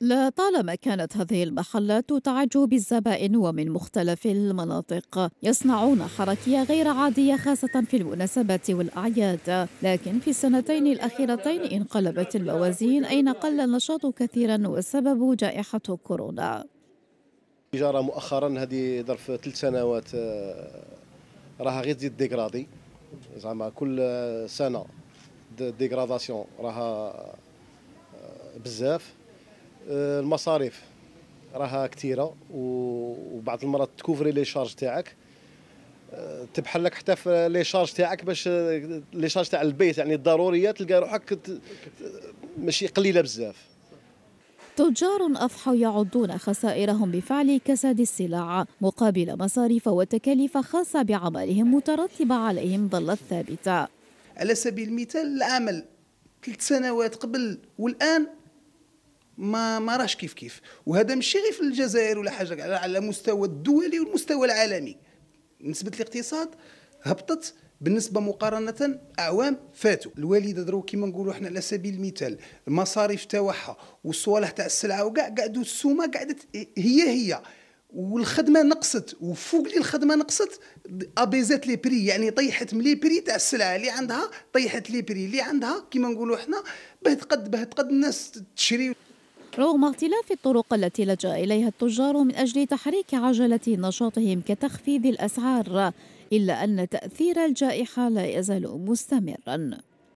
لطالما كانت هذه المحلات تعج بالزبائن ومن مختلف المناطق يصنعون حركية غير عادية خاصة في المناسبات والأعياد لكن في السنتين الأخيرتين انقلبت الموازين أين قل النشاط كثيرا والسبب جائحة كورونا التجارة مؤخرا هذه ظرف ثلاث سنوات آه، راها غير تزيد ديغرادي زعما كل سنة ديغراداسيون راها آه، بزاف آه، المصاريف راها كثيره وبعض المرات تكوفري لي شارج تاعك آه، تبحل لك حتى في لي شارج تاعك باش آه، لي شارج تاع البيت يعني الضروريات تلقى روحك ماشي قليله بزاف تجار أضحوا يعدون خسائرهم بفعل كساد السلع مقابل مصاريف وتكاليف خاصة بعملهم مترتبة عليهم ظلت ثابتة على سبيل المثال العمل ثلاث سنوات قبل والآن ما ما راهش كيف كيف وهذا ماشي غير في الجزائر ولا حاجه على المستوى الدولي والمستوى العالمي نسبه الاقتصاد هبطت بالنسبه مقارنه اعوام فاتوا الوالده درو كيما نقولوا احنا على سبيل المثال المصاريف تاعها والصوالح تاع السلعه وكاع قعدوا السومه قعدت هي هي والخدمه نقصت وفوق لي الخدمه نقصت ابيزات لي بري يعني طيحت من لي بري تاع السلعه اللي عندها طيحت لي بري اللي عندها كيما نقولوا احنا باه تقد باه تقد الناس تشري رغم اختلاف الطرق التي لجأ إليها التجار من أجل تحريك عجلة نشاطهم كتخفيض الأسعار إلا أن تأثير الجائحة لا يزال مستمراً